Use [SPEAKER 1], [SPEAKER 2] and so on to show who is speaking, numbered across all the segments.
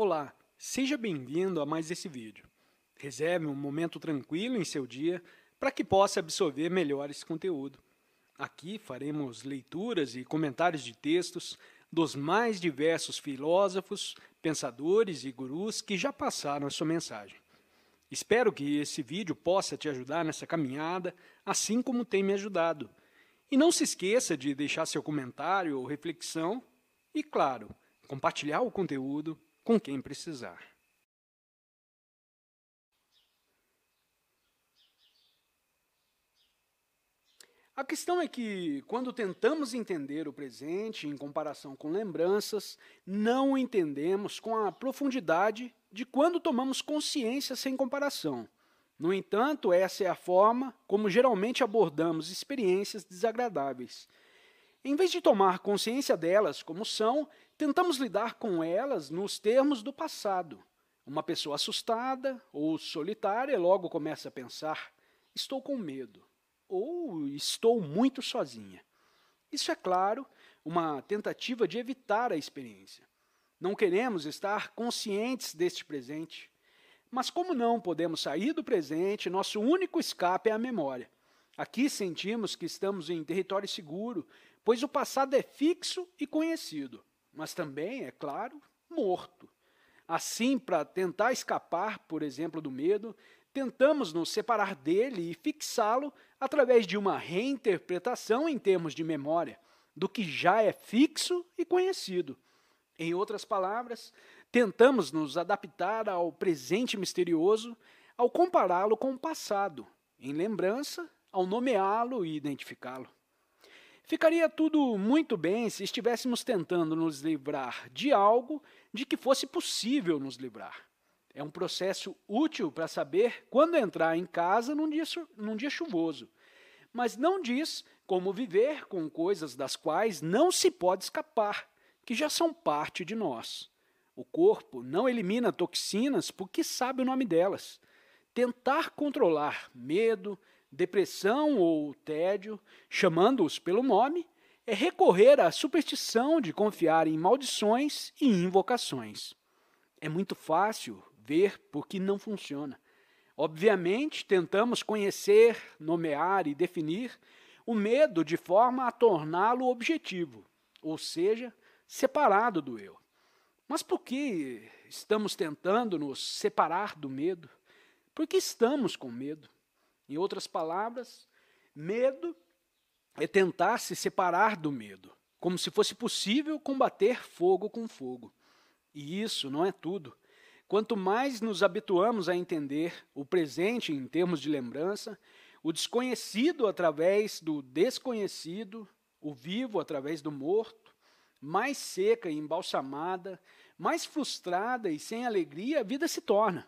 [SPEAKER 1] Olá, seja bem-vindo a mais esse vídeo. Reserve um momento tranquilo em seu dia para que possa absorver melhor esse conteúdo. Aqui faremos leituras e comentários de textos dos mais diversos filósofos, pensadores e gurus que já passaram a sua mensagem. Espero que esse vídeo possa te ajudar nessa caminhada, assim como tem me ajudado. E não se esqueça de deixar seu comentário ou reflexão e, claro, compartilhar o conteúdo com quem precisar. A questão é que, quando tentamos entender o presente em comparação com lembranças, não o entendemos com a profundidade de quando tomamos consciência sem comparação. No entanto, essa é a forma como geralmente abordamos experiências desagradáveis. Em vez de tomar consciência delas como são, Tentamos lidar com elas nos termos do passado. Uma pessoa assustada ou solitária logo começa a pensar: estou com medo ou estou muito sozinha. Isso é claro, uma tentativa de evitar a experiência. Não queremos estar conscientes deste presente. Mas como não podemos sair do presente, nosso único escape é a memória. Aqui sentimos que estamos em território seguro, pois o passado é fixo e conhecido mas também, é claro, morto. Assim, para tentar escapar, por exemplo, do medo, tentamos nos separar dele e fixá-lo através de uma reinterpretação em termos de memória do que já é fixo e conhecido. Em outras palavras, tentamos nos adaptar ao presente misterioso ao compará-lo com o passado, em lembrança, ao nomeá-lo e identificá-lo. Ficaria tudo muito bem se estivéssemos tentando nos livrar de algo de que fosse possível nos livrar. É um processo útil para saber quando entrar em casa num dia, num dia chuvoso, mas não diz como viver com coisas das quais não se pode escapar, que já são parte de nós. O corpo não elimina toxinas porque sabe o nome delas. Tentar controlar medo, depressão ou tédio, chamando-os pelo nome, é recorrer à superstição de confiar em maldições e invocações. É muito fácil ver por que não funciona. Obviamente, tentamos conhecer, nomear e definir o medo de forma a torná-lo objetivo, ou seja, separado do eu. Mas por que estamos tentando nos separar do medo? Por que estamos com medo? Em outras palavras, medo é tentar se separar do medo, como se fosse possível combater fogo com fogo. E isso não é tudo. Quanto mais nos habituamos a entender o presente em termos de lembrança, o desconhecido através do desconhecido, o vivo através do morto, mais seca e embalsamada, mais frustrada e sem alegria a vida se torna.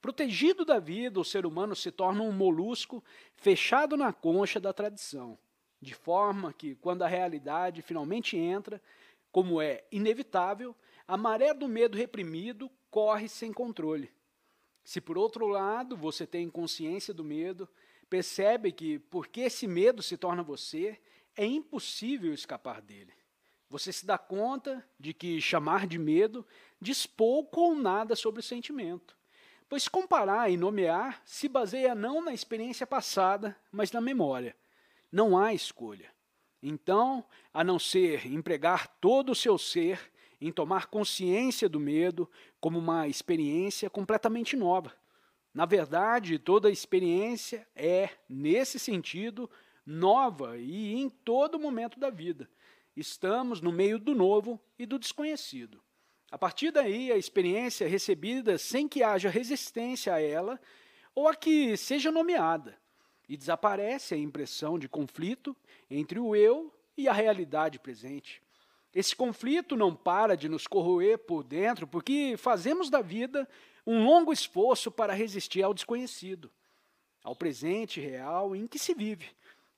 [SPEAKER 1] Protegido da vida, o ser humano se torna um molusco fechado na concha da tradição, de forma que, quando a realidade finalmente entra, como é inevitável, a maré do medo reprimido corre sem controle. Se por outro lado você tem consciência do medo, percebe que, porque esse medo se torna você, é impossível escapar dele. Você se dá conta de que chamar de medo diz pouco ou nada sobre o sentimento pois comparar e nomear se baseia não na experiência passada, mas na memória. Não há escolha. Então, a não ser empregar todo o seu ser em tomar consciência do medo como uma experiência completamente nova. Na verdade, toda experiência é, nesse sentido, nova e em todo momento da vida. Estamos no meio do novo e do desconhecido. A partir daí, a experiência é recebida sem que haja resistência a ela ou a que seja nomeada, e desaparece a impressão de conflito entre o eu e a realidade presente. Esse conflito não para de nos corroer por dentro, porque fazemos da vida um longo esforço para resistir ao desconhecido, ao presente real em que se vive,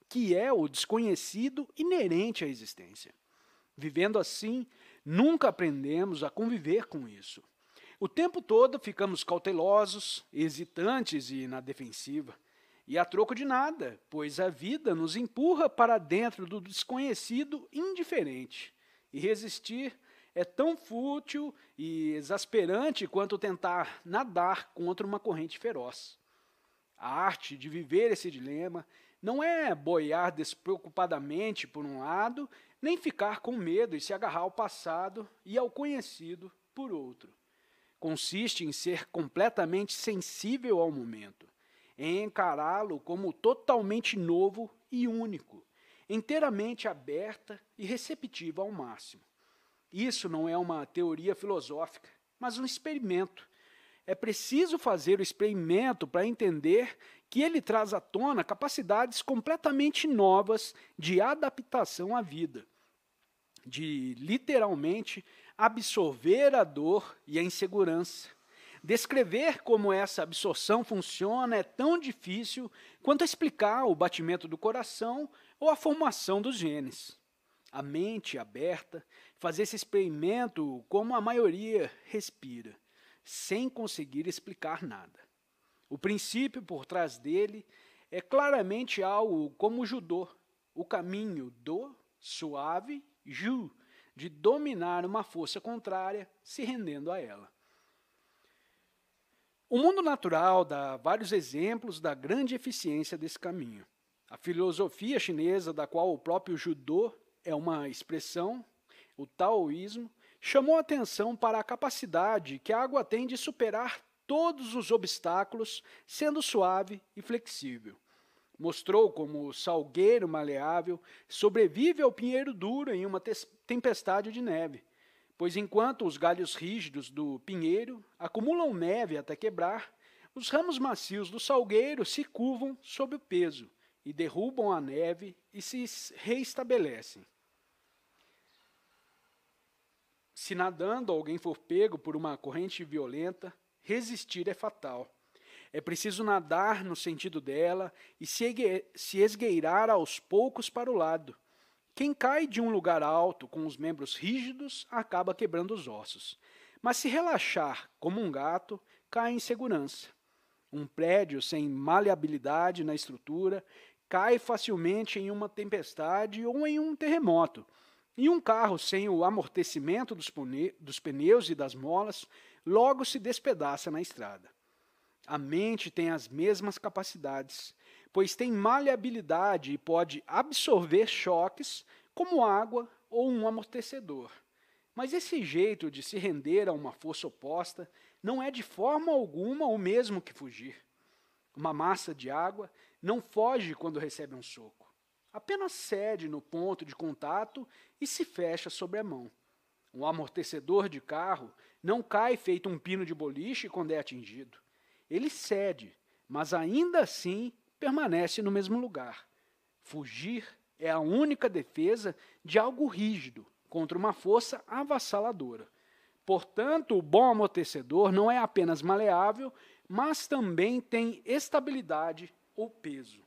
[SPEAKER 1] que é o desconhecido inerente à existência. Vivendo assim, Nunca aprendemos a conviver com isso. O tempo todo ficamos cautelosos, hesitantes e na defensiva. E a troco de nada, pois a vida nos empurra para dentro do desconhecido indiferente. E resistir é tão fútil e exasperante quanto tentar nadar contra uma corrente feroz. A arte de viver esse dilema não é boiar despreocupadamente por um lado, nem ficar com medo e se agarrar ao passado e ao conhecido por outro. Consiste em ser completamente sensível ao momento, em encará-lo como totalmente novo e único, inteiramente aberta e receptiva ao máximo. Isso não é uma teoria filosófica, mas um experimento. É preciso fazer o experimento para entender que ele traz à tona capacidades completamente novas de adaptação à vida, de literalmente absorver a dor e a insegurança. Descrever como essa absorção funciona é tão difícil quanto explicar o batimento do coração ou a formação dos genes. A mente aberta, faz esse experimento como a maioria respira, sem conseguir explicar nada. O princípio por trás dele é claramente algo como o judô, o caminho do suave ju, de dominar uma força contrária, se rendendo a ela. O mundo natural dá vários exemplos da grande eficiência desse caminho. A filosofia chinesa, da qual o próprio judô é uma expressão, o taoísmo, chamou atenção para a capacidade que a água tem de superar todos os obstáculos, sendo suave e flexível. Mostrou como o salgueiro maleável sobrevive ao pinheiro duro em uma tempestade de neve, pois enquanto os galhos rígidos do pinheiro acumulam neve até quebrar, os ramos macios do salgueiro se curvam sob o peso e derrubam a neve e se reestabelecem. Se nadando alguém for pego por uma corrente violenta, resistir é fatal. É preciso nadar no sentido dela e se esgueirar aos poucos para o lado. Quem cai de um lugar alto com os membros rígidos acaba quebrando os ossos. Mas se relaxar como um gato, cai em segurança. Um prédio sem maleabilidade na estrutura cai facilmente em uma tempestade ou em um terremoto. E um carro sem o amortecimento dos, pneus e das molas logo se despedaça na estrada. A mente tem as mesmas capacidades, pois tem maleabilidade e pode absorver choques como água ou um amortecedor. Mas esse jeito de se render a uma força oposta não é de forma alguma o mesmo que fugir. Uma massa de água não foge quando recebe um soco. Apenas cede no ponto de contato e se fecha sobre a mão. Um amortecedor de carro não cai feito um pino de boliche quando é atingido. Ele cede, mas ainda assim permanece no mesmo lugar. Fugir é a única defesa de algo rígido contra uma força avassaladora. Portanto, o bom amortecedor não é apenas maleável, mas também tem estabilidade ou peso.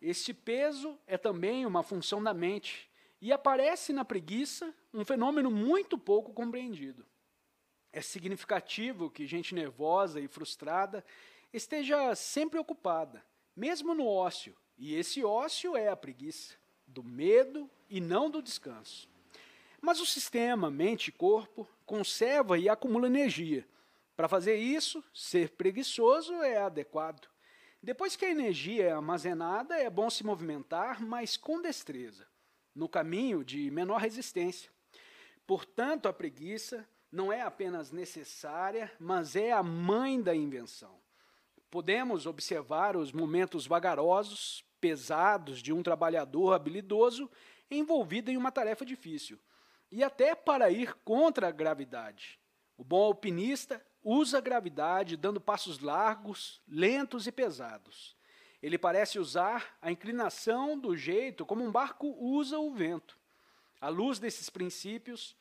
[SPEAKER 1] Este peso é também uma função da mente, e aparece na preguiça um fenômeno muito pouco compreendido. É significativo que gente nervosa e frustrada esteja sempre ocupada, mesmo no ócio, e esse ócio é a preguiça, do medo e não do descanso. Mas o sistema mente e corpo conserva e acumula energia. Para fazer isso, ser preguiçoso é adequado. Depois que a energia é armazenada, é bom se movimentar, mas com destreza no caminho de menor resistência. Portanto, a preguiça não é apenas necessária, mas é a mãe da invenção. Podemos observar os momentos vagarosos, pesados de um trabalhador habilidoso envolvido em uma tarefa difícil, e até para ir contra a gravidade. O bom alpinista usa a gravidade dando passos largos, lentos e pesados. Ele parece usar a inclinação do jeito como um barco usa o vento. À luz desses princípios,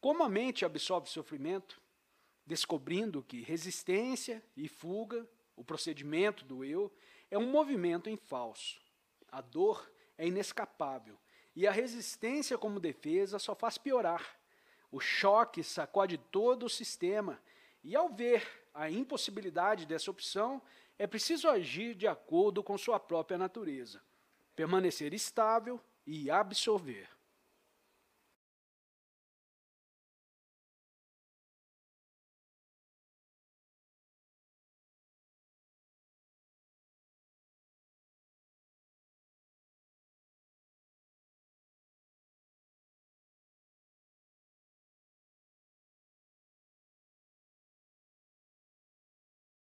[SPEAKER 1] como a mente absorve sofrimento, descobrindo que resistência e fuga, o procedimento do eu, é um movimento em falso. A dor é inescapável e a resistência como defesa só faz piorar. O choque sacode todo o sistema e, ao ver a impossibilidade dessa opção, é preciso agir de acordo com sua própria natureza, permanecer estável e absorver.